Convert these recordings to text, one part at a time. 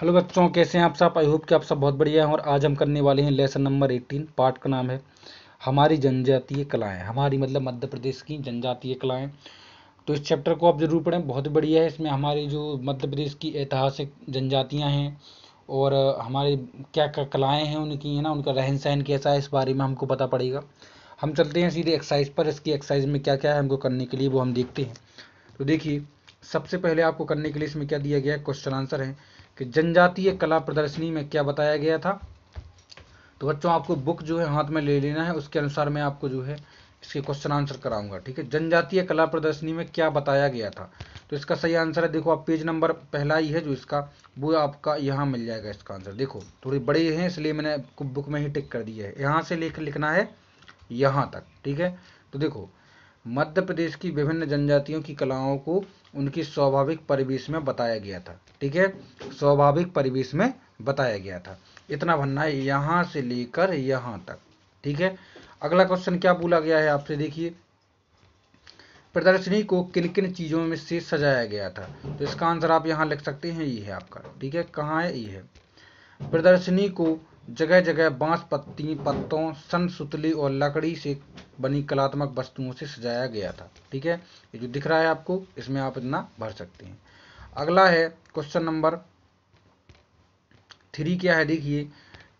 hello बच्चों कैसे हैं आप सब आई होप कि आप सब बहुत बढ़िया हैं और आज हम करने वाले हैं लेसन नंबर 18 पार्ट का नाम है हमारी जनजातीय कलाएं हमारी मतलब मध्य प्रदेश की जनजातीय कलाएं तो इस चैप्टर को आप जरूर पढ़ें बहुत बढ़िया है इसमें हमारी जो मध्य प्रदेश की ऐतिहासिक जनजातियाँ हैं और हमारे क्या क्या कलाएँ हैं उनकी है ना उनका रहन सहन कैसा है इस बारे में हमको पता पड़ेगा हम चलते हैं सीधे एक्सरसाइज पर इसकी एक्सरसाइज में क्या क्या है हमको करने के लिए वो हम देखते हैं तो देखिए सबसे पहले आपको करने के लिए इसमें क्या दिया गया है क्वेश्चन आंसर है कि जनजातीय कला प्रदर्शनी में क्या बताया गया था तो बच्चों आपको बुक जो है हाथ में ले लेना है उसके अनुसार मैं आपको जो है इसके क्वेश्चन आंसर कराऊंगा ठीक है जनजातीय कला प्रदर्शनी में क्या बताया गया था तो इसका सही आंसर है देखो आप पेज नंबर पहला ही है जो इसका वो आपका यहाँ मिल जाएगा इसका आंसर देखो थोड़ी बड़ी है इसलिए मैंने बुक में ही टिक कर दिया है यहाँ से लेख लिखना है यहाँ तक ठीक है तो देखो मध्य प्रदेश की विभिन्न जनजातियों की कलाओं को उनकी स्वाभाविक परिवेश में बताया गया था ठीक है स्वाभाविक परिवेश में बताया गया था इतना भरना है यहाँ से लेकर यहाँ तक ठीक है अगला क्वेश्चन क्या बोला गया है आपसे देखिए प्रदर्शनी को किन किन चीज़ों में से सजाया गया था तो इसका आंसर आप यहाँ लिख सकते हैं ये है आपका ठीक है कहाँ है ये है प्रदर्शनी को जगह जगह बांस पत्ती पत्तों सन सुतली और लकड़ी से बनी कलात्मक वस्तुओं से सजाया गया था ठीक है ये जो दिख रहा है आपको इसमें आप इतना भर सकते हैं अगला है क्वेश्चन नंबर थ्री क्या है देखिए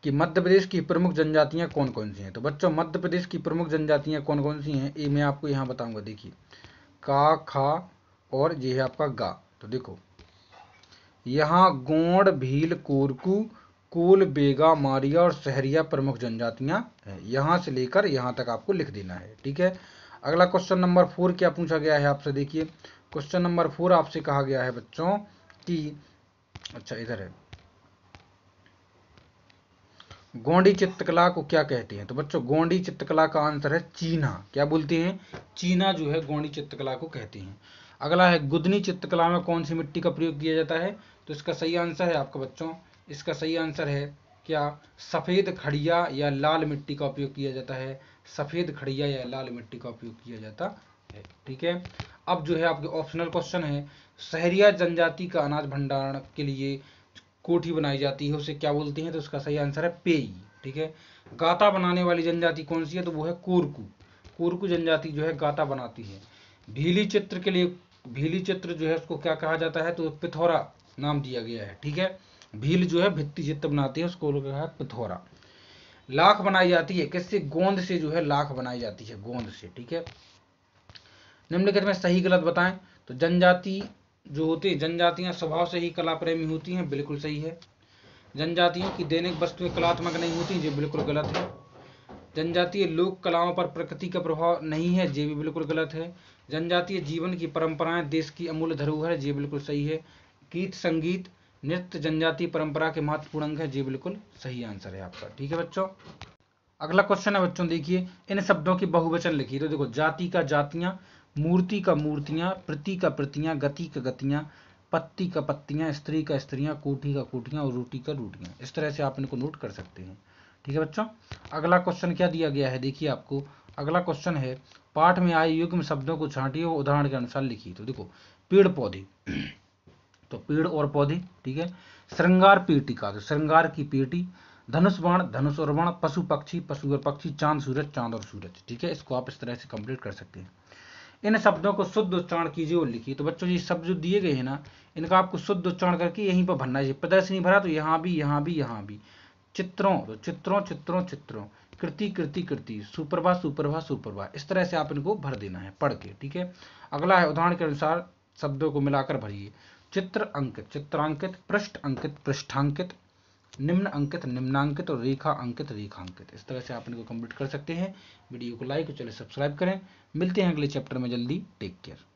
कि मध्य प्रदेश की प्रमुख जनजातियां कौन कौन सी हैं तो बच्चों मध्य प्रदेश की प्रमुख जनजातियां कौन कौन सी हैं ये मैं आपको यहाँ बताऊंगा देखिए का खा और ये है आपका गा तो देखो यहाँ गोंड भील कोरकू कुल बेगा मारिया और सहरिया प्रमुख जनजातियां हैं यहां से लेकर यहां तक आपको लिख देना है ठीक है अगला क्वेश्चन नंबर फोर क्या पूछा गया है आपसे देखिए क्वेश्चन नंबर फोर आपसे कहा गया है बच्चों कि अच्छा इधर है गौंडी चित्रकला को क्या कहते हैं तो बच्चों गौंडी चित्रकला का आंसर है चीना क्या बोलते हैं चीना जो है गौंडी चित्रकला को कहते हैं अगला है गुदनी चित्रकला में कौन सी मिट्टी का प्रयोग किया जाता है तो इसका सही आंसर है आपका बच्चों इसका सही आंसर है क्या सफ़ेद खड़िया या लाल मिट्टी का उपयोग किया जाता है सफ़ेद खड़िया या लाल मिट्टी का उपयोग किया जाता है ठीक है अब जो है आपके ऑप्शनल क्वेश्चन है शहरिया जनजाति का अनाज भंडारण के लिए कोठी बनाई जाती है उसे क्या बोलते हैं तो उसका सही आंसर है पेई ठीक है गाता बनाने वाली जनजाति कौन सी है तो वो है कोरकू कोरकू जनजाति जो है गाता बनाती है भीली चित्र के लिए भीली चित्र जो है उसको क्या कहा जाता है तो पिथौरा नाम दिया गया है ठीक है भील जो है भित्ति चित्र बनाती है उसको लोग पिथौरा लाख बनाई जाती है किससे गोंद से जो है लाख बनाई जाती है गोंद से ठीक है निम्नलिखित में सही गलत बताएं तो जनजाति जो होती है जनजातियां स्वभाव से ही कला प्रेमी होती हैं बिल्कुल सही है जनजातियों की दैनिक वस्तुएं कलात्मक नहीं होती जो बिल्कुल गलत है जनजातीय लोक कलाओं पर प्रकृति का प्रभाव नहीं है ये भी बिल्कुल गलत है जनजातीय जीवन की परंपराएं देश की अमूल्य धरोहर है ये बिल्कुल सही है गीत संगीत नृत्य जनजाति परंपरा के महत्वपूर्ण अंग है जी बिल्कुल सही आंसर है आपका ठीक है बच्चों अगला क्वेश्चन है बच्चों देखिए इन शब्दों की बहुवचन लिखिए तो देखो जाति का जातियां मूर्ति का मूर्तियां प्रति का प्रतियां गति का गतियां पत्ती का पत्तियां स्त्री का स्त्रियां कोठी का कोठियां और रोटी का रोटियां इस तरह से आप इनको नोट कर सकते हैं ठीक है बच्चों अगला क्वेश्चन क्या दिया गया है देखिए आपको अगला क्वेश्चन है पाठ में आए युग्म शब्दों को छांटिए और उदाहरण के अनुसार लिखिए तो देखो पेड़ पौधे तो पेड़ और पौधे ठीक है श्रृंगार पीटिका तो श्रृंगार की पेटी धनुष बाण धनुष और बाण पशु पक्षी पशु और पक्षी चांद सूरज चांद और सूरज ठीक है इसको आप इस तरह से कंप्लीट कर सकते हैं इन शब्दों को शुद्ध उच्चारण कीजिए और लिखिए तो बच्चों ये शब्द जो दिए गए हैं ना इनका आपको शुद्ध उच्चारण करके यहीं पर भरना चाहिए प्रदर्शनी भरा तो यहाँ भी यहाँ भी यहाँ भी चित्रों तो चित्रों चित्रों चित्रों कृति कृति कृति सुप्रभा सुप्रभा सुप्रभा इस तरह से आप इनको भर देना है पढ़ के ठीक है अगला है उदाहरण के अनुसार शब्दों को मिलाकर भरिए चित्र अंकित चित्रांकित पृष्ठ अंकित पृष्ठांकित निम्न अंकित निम्नांकित और रेखा अंकित रेखांकित इस तरह से आप इनको कंप्लीट कर सकते हैं वीडियो को लाइक और चैनल सब्सक्राइब करें मिलते हैं अगले चैप्टर में जल्दी टेक केयर